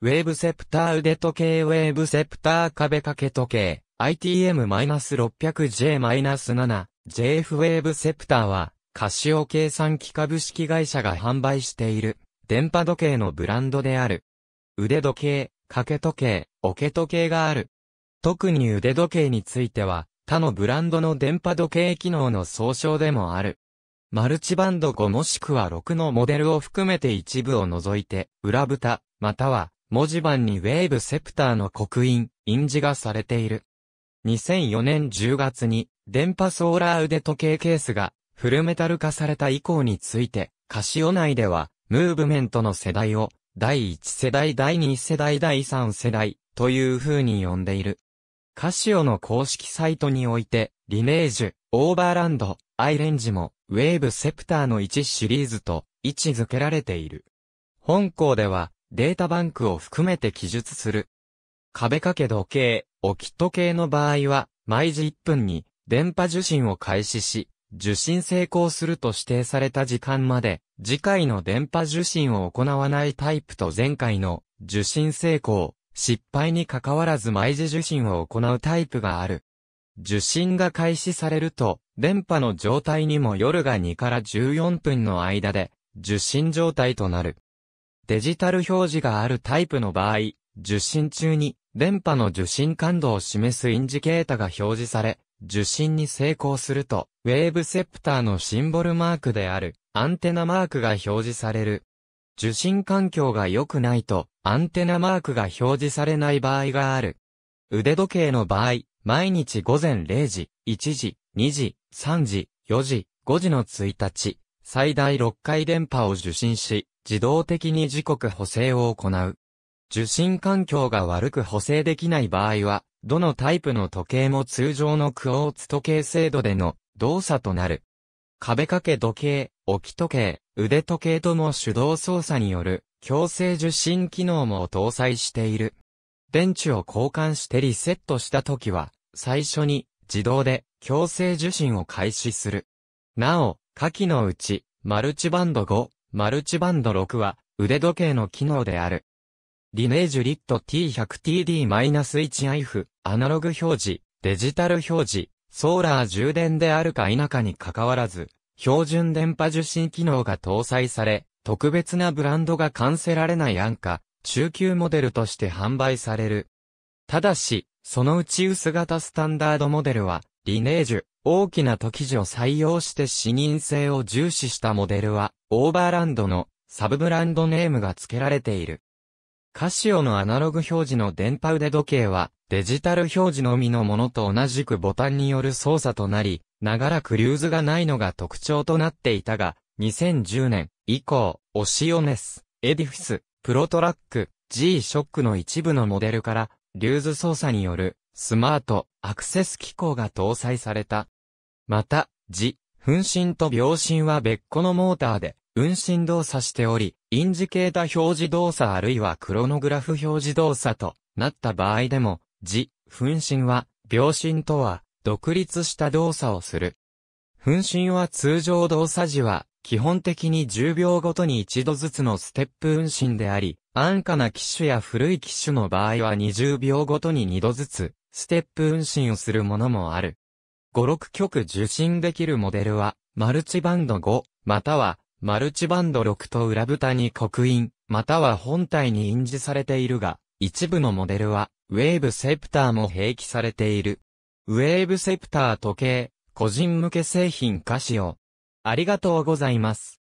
ウェーブセプター腕時計ウェーブセプター壁掛け時計 ITM-600J-7 JF ウェーブセプターはカシオ計算機株式会社が販売している電波時計のブランドである。腕時計、掛け時計、置け時計がある。特に腕時計については他のブランドの電波時計機能の総称でもある。マルチバンド5もしくは6のモデルを含めて一部を除いて、裏蓋、または文字盤にウェーブセプターの刻印、印字がされている。2004年10月に、電波ソーラー腕時計ケースが、フルメタル化された以降について、カシオ内では、ムーブメントの世代を、第1世代第2世代第3世代、という風に呼んでいる。カシオの公式サイトにおいて、リネージュ、オーバーランド、アイレンジも、ウェーブセプターの1シリーズと、位置づけられている。本校では、データバンクを含めて記述する。壁掛け時計、オキット計の場合は、毎時1分に電波受信を開始し、受信成功すると指定された時間まで、次回の電波受信を行わないタイプと前回の受信成功、失敗に関わらず毎時受信を行うタイプがある。受信が開始されると、電波の状態にも夜が2から14分の間で、受信状態となる。デジタル表示があるタイプの場合、受信中に電波の受信感度を示すインジケータが表示され、受信に成功すると、ウェーブセプターのシンボルマークであるアンテナマークが表示される。受信環境が良くないと、アンテナマークが表示されない場合がある。腕時計の場合、毎日午前0時、1時、2時、3時、4時、5時の1日、最大6回電波を受信し、自動的に時刻補正を行う。受信環境が悪く補正できない場合は、どのタイプの時計も通常のクォーツ時計制度での動作となる。壁掛け時計、置き時計、腕時計とも手動操作による強制受信機能も搭載している。電池を交換してリセットした時は、最初に自動で強制受信を開始する。なお、下記のうち、マルチバンド5、マルチバンド6は、腕時計の機能である。リネージュリット T100TD-1IF、アナログ表示、デジタル表示、ソーラー充電であるか否かに関わらず、標準電波受信機能が搭載され、特別なブランドが完成られない安価、中級モデルとして販売される。ただし、そのうち薄型スタンダードモデルは、リネージュ、大きな時事を採用して視認性を重視したモデルは、オーバーランドのサブブランドネームが付けられている。カシオのアナログ表示の電波腕時計は、デジタル表示のみのものと同じくボタンによる操作となり、長らくリューズがないのが特徴となっていたが、2010年以降、オシオネス、エディフィス、プロトラック、G ショックの一部のモデルから、リューズ操作による、スマート、アクセス機構が搭載された。また、字、分身と秒針は別個のモーターで、運針動作しており、インジケータ表示動作あるいはクロノグラフ表示動作となった場合でも、字、分身は、秒針とは、独立した動作をする。分身は通常動作時は、基本的に10秒ごとに1度ずつのステップ運針であり、安価な機種や古い機種の場合は20秒ごとに2度ずつ、ステップ運針をするものもある。5、6曲受信できるモデルは、マルチバンド5、または、マルチバンド6と裏蓋に刻印、または本体に印字されているが、一部のモデルは、ウェーブセプターも併記されている。ウェーブセプター時計、個人向け製品カシオ。ありがとうございます。